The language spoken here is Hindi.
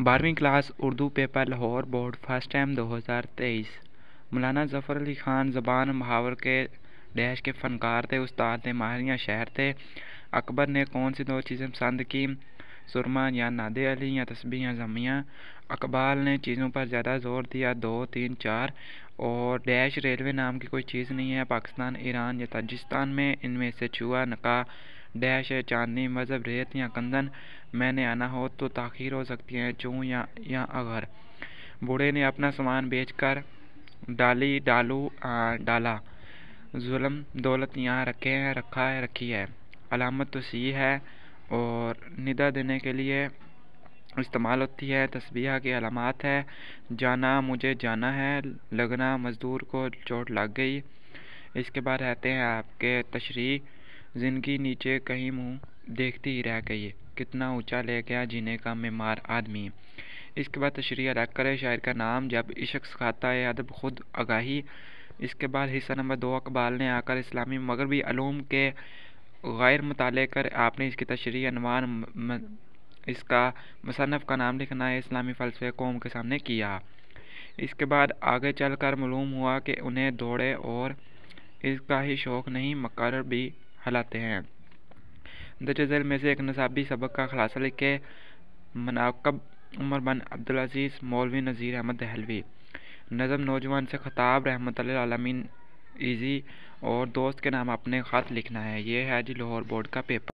बारहवीं class Urdu paper Lahore board first time दो हज़ार तेईस मौलाना जफर अली खान जबान महावर के डैश के फनकार थे उस्ताद थे माहरिया शहर थे अकबर ने कौन सी दो चीज़ें पसंद की सुरमा या नादे अली या तस्बी या जमिया अकबाल ने चीज़ों पर ज़्यादा जोर दिया दो तीन चार और डैश रेलवे नाम की कोई चीज़ नहीं है पाकिस्तान ईरान या ताजिस्तान में इनमें से छुआ नका डैश चांदनी मजहब रेत या कंदन मैंने आना हो तो ताखिर हो सकती है चूँ या या अगर बूढ़े ने अपना सामान बेचकर डाली डालू आ, डाला जुल्म दौलत यहाँ रखे हैं रखा है रखी है अलामत तो सी है और निदा देने के लिए इस्तेमाल होती है तस्बिया की अलामत है जाना मुझे जाना है लगना मज़दूर को चोट लग गई इसके बाद रहते हैं आपके तशरी जिनकी नीचे कहीं मुँह देखती ही रह गई है कितना ऊंचा ले गया जीने का मेमार आदमी है इसके बाद तशरी करे शायर का नाम जब इश्क खाता है अदब खुद आगाही इसके बाद हिस्सा नंबर दो अकबाल ने आकर इस्लामी मगरबी अलूम के गैर मुताले कर आपने इसकी तशरी अनवान इसका मुसनफ़ का नाम लिखना है इस्लामी फ़लसफ़े कौम के सामने किया इसके बाद आगे चल कर मलूम हुआ कि उन्हें दौड़े और इसका ही शौक़ नहीं मकर भी हलाते हैं दरअसल में से एक नसाबी सबक का खुलासा लिखे मनाकब उमर बन अब्दुल अजीज मौलवी नज़ीर अहमद दहलवी नज़म नौजवान से खताब रहमत आलमीन ईजी और दोस्त के नाम अपने ख़त लिखना है ये है जी लाहौर बोर्ड का पेपर